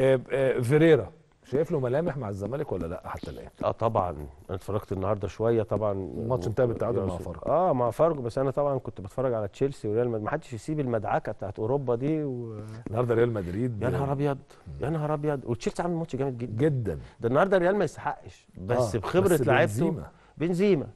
آه، آه، فيريرا شايف له ملامح مع الزمالك ولا لا حتى الان؟ اه طبعا انا اتفرجت النهارده شويه طبعا الماتش انتهى بالتعادل مع فرق اه مع فرق بس انا طبعا كنت بتفرج على تشيلسي وريال مدريد ما حدش يسيب المدعكه بتاعت اوروبا دي و... النهارده ريال مدريد يا نهار ابيض يا نهار ابيض وتشيلسي عامل ماتش جامد جدا جدا ده النهارده ريال ما يستحقش بس آه بخبره لعيبته بنزيما بنزيما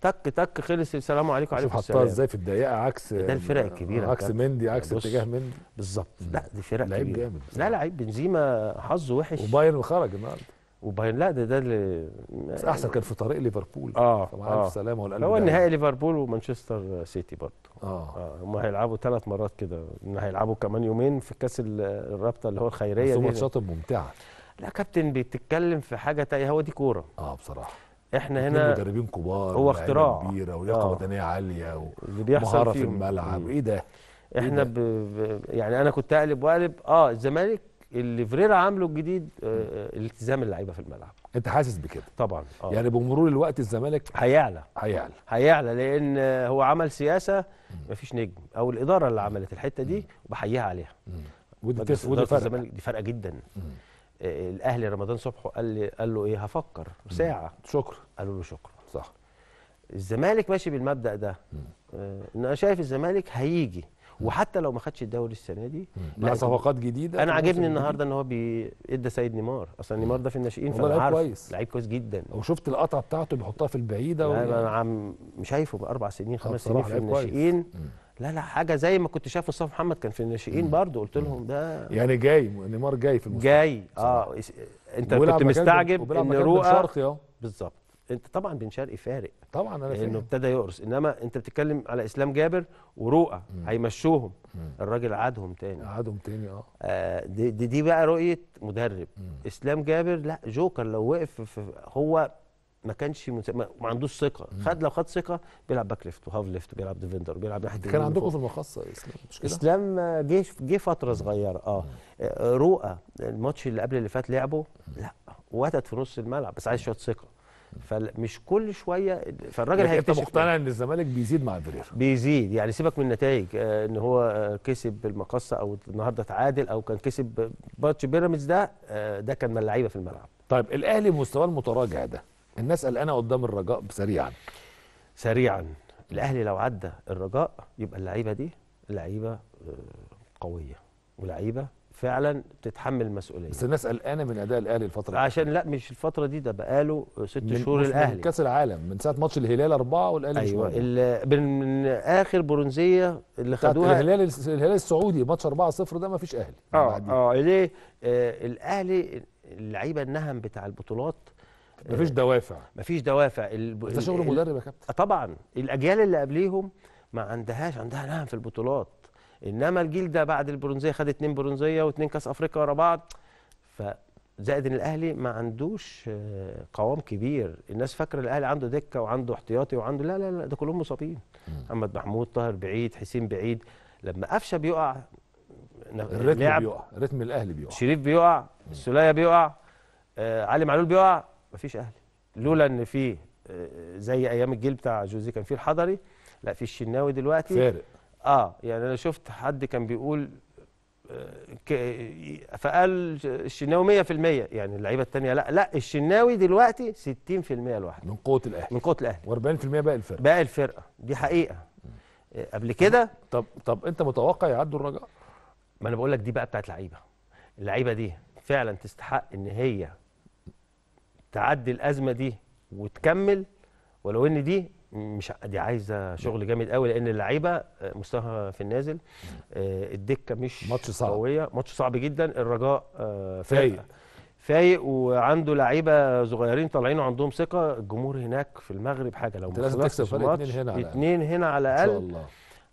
تك تك خلص السلام عليكم وعليكم السلام حطها ازاي في الضيقه عكس ده الفرق الكبيره عكس مندي عكس اتجاه مندي بالظبط لا دي فرق لعيب جامد لا لعيب بنزيما حظه وحش وبايرن خرج النهارده وبايرن لا ده ده اللي بس احسن كان في طريق ليفربول اه طبعا آه. السلامه والقلب هو النهائي ليفربول ومانشستر سيتي برضه اه, آه. هم هيلعبوا ثلاث مرات كده هيلعبوا كمان يومين في كاس الرابطه اللي هو الخيريه بس دي ماتشات ممتعه لا كابتن بتتكلم في حاجه تانية هو دي كوره اه بصراحه احنا هنا مدربين كبار هو اختراع كبيره ولياقه آه. بدنيه عاليه ومهاره في الملعب ايه ده إيه احنا ب... ب... يعني انا كنت اقلب واقلب اه الزمالك اللي فريرا عامله الجديد آه،, آه التزام اللعيبه في الملعب انت حاسس بكده طبعا آه. يعني بمرور الوقت الزمالك هيعلى هيعلى هيعلى لان هو عمل سياسه مفيش نجم او الاداره اللي عملت الحته دي وبحييها عليها ودي, ودي فرقه دي فرقه جدا مم. الاهلي رمضان صبحه قال لي قال له ايه هفكر ساعه شكرا قالوا له شكرا صح الزمالك ماشي بالمبدا ده آه ان انا شايف الزمالك هيجي وحتى لو ما خدش الدوري السنه دي مع صفقات جديده انا عاجبني النهارده ان هو بيدى سيد نيمار اصلا نيمار ده في الناشئين فانا عارف كويس لعيب كويس جدا وشفت القطعه بتاعته بيحطها في البعيده و... انا عم شايفه باربع سنين خمس سنين في الناشئين لا لا حاجه زي ما كنت شايف مصطفى محمد كان في الناشئين برضه قلت لهم ده يعني جاي نيمار جاي في المستقبل جاي اه انت كنت مستعجب ان رؤى آه. بالظبط انت طبعا بن شرقي فارق طبعا انا فاهم انه ابتدى يقرص انما انت بتتكلم على اسلام جابر ورؤى هيمشوهم الراجل عادهم تاني عادهم تاني اه, آه دي, دي, دي بقى رؤيه مدرب مم. اسلام جابر لا جوكر لو وقف هو ما كانش مت... ما عندوش ثقه خد لو خد ثقه بيلعب باك ليفت وهاف ليفت بيلعب ديفندر وبيلعب ناحيه كان عندكم في المخصص اسلام مش كده اسلام جه جه فتره صغيره آه. اه رؤى الماتش اللي قبل اللي فات لعبه لا واتت في نص الملعب بس عايز شويه ثقه فمش كل شويه فالراجل يعني هيكتشف انت مقتنع ان الزمالك بيزيد مع الفريق بيزيد يعني سيبك من النتائج آه، ان هو آه، كسب بالمقصه او النهارده اتعادل او كان كسب ماتش بيراميدز ده ده كان من اللعيبه في الملعب طيب الاهلي بمستواه المتراجع ده الناس قلقانه قدام الرجاء سريعا سريعا الاهلي لو عدى الرجاء يبقى اللعيبه دي لعيبه آه، قويه ولعيبه فعلا بتتحمل المسؤوليه بس الناس قلقانه من اداء الاهلي الفتره دي عشان لا مش الفتره دي ده بقاله آه، ست شهور الاهلي من كاس العالم من ساعه ماتش الهلال اربعه والاهلي ايوه من اخر برونزيه اللي خدوها الهلال الهلال السعودي ماتش 4 0 ده ما فيش اهلي اه اه ليه آه الاهلي اللعيبه النهم بتاع البطولات مفيش آه. دوافع مفيش دوافع الب... ده شغل مدرب يا كابتن طبعا الاجيال اللي قبليهم ما عندهاش عندها نهم في البطولات انما الجيل ده بعد البرونزيه خد اتنين برونزيه واتنين كاس افريقيا ورا بعض فزائد ان الاهلي ما عندوش آه، قوام كبير الناس فاكره الاهلي عنده دكه وعنده احتياطي وعنده لا لا لا ده كلهم مصابين محمد محمود طاهر بعيد حسين بعيد لما قفشه بيقع الريتم بيقع رتم الاهلي بيقع شريف بيقع السوليه بيقع آه علي معلول بيقع مفيش اهلي لولا ان في آه، زي ايام الجيل بتاع جوزيه كان في الحضري لا في الشناوي دلوقتي فارق اه يعني انا شفت حد كان بيقول آه، فقال الشناوي 100% يعني اللعيبه الثانيه لا لا الشناوي دلوقتي 60% لوحده من قوه الاهلي من قوه الاهلي و40% باقي الفرقه باقي الفرقه دي حقيقه آه، قبل كده طب طب انت متوقع يعدوا الرجاء ما انا بقول لك دي بقى بتاعت لعيبه اللعيبه دي فعلا تستحق ان هي تعدي الازمه دي وتكمل ولو ان دي مش دي عايزه شغل جامد قوي لان اللعيبه مستواها في النازل آه، الدكه مش ماتش صعب قويه ماتش صعب جدا الرجاء آه، فايق فايق وعنده لعيبه صغيرين طالعين وعندهم ثقه الجمهور هناك في المغرب حاجه لو لازم تكسب فريق اتنين هنا على الاقل اتنين هنا على الاقل ان شاء الله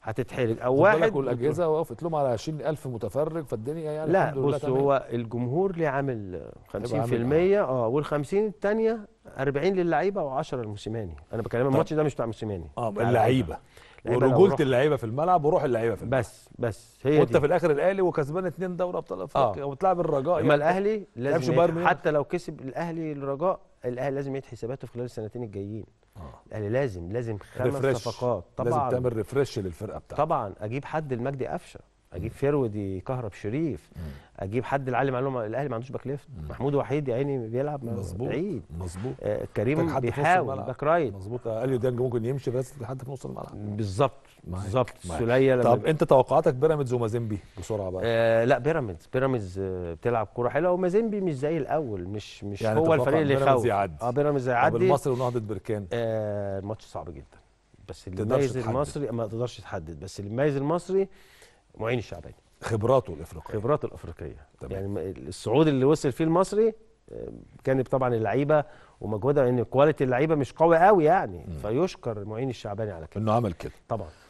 هتتحرق او واحد والاجهزه وقفت لهم على 20000 متفرج فالدنيا يعني لا بص هو الجمهور ليه عامل 50% اه وال50 الثانيه 40 للعيبه و10 للموسيماني انا بكلم الماتش ده مش بتاع موسيماني اه اللعيبه ورجوله اللعيبه في الملعب وروح اللعيبه في الملعب بس بس هي وانت في الاخر الاهلي وكسبان اثنين دوري ابطال افريقيا آه. وبتلعب الرجاء اما يعني الاهلي لازم حتى لو كسب الاهلي الرجاء الاهلي لازم يعيد حساباته في خلال السنتين الجايين آه. الاهلي لازم لازم خمس رفرش. صفقات طبعا لازم تعمل ريفرش للفرقه بتاعتك طبعا اجيب حد المجدي قفشه اجيب فيرودي كهرب شريف مم. اجيب حد العالم معلوم الاهلي ما عندوش باك ليفت محمود وحيد يا عيني بيلعب مظبوط بعيد مظبوط آه كريم بيحاول باك رايت مظبوط آه، اليو ديانج ممكن يمشي بس لحد في نص الملعب بالظبط بالظبط لما طب انت توقعاتك بيراميدز ومازيمبي بسرعه بقى آه لا بيراميدز بيراميدز آه، بتلعب كوره حلوه ومازيمبي مش زي الاول مش مش يعني هو الفريق اللي يخوف اه بيراميدز هيعدي طب المصري ونهضه بركان آه الماتش صعب جدا بس اللي يميز المصري ما تقدرش تحدد بس اللي يميز المصري معين الشعباني خبراته الافريقيه خبراته الافريقيه طبعا. يعني الصعود اللي وصل فيه المصري بجانب آه، طبعا اللعيبه ومجهودها لان كواليتي اللعيبه مش قوي قوي يعني م. فيشكر معين الشعباني على كده انه عمل كده طبعا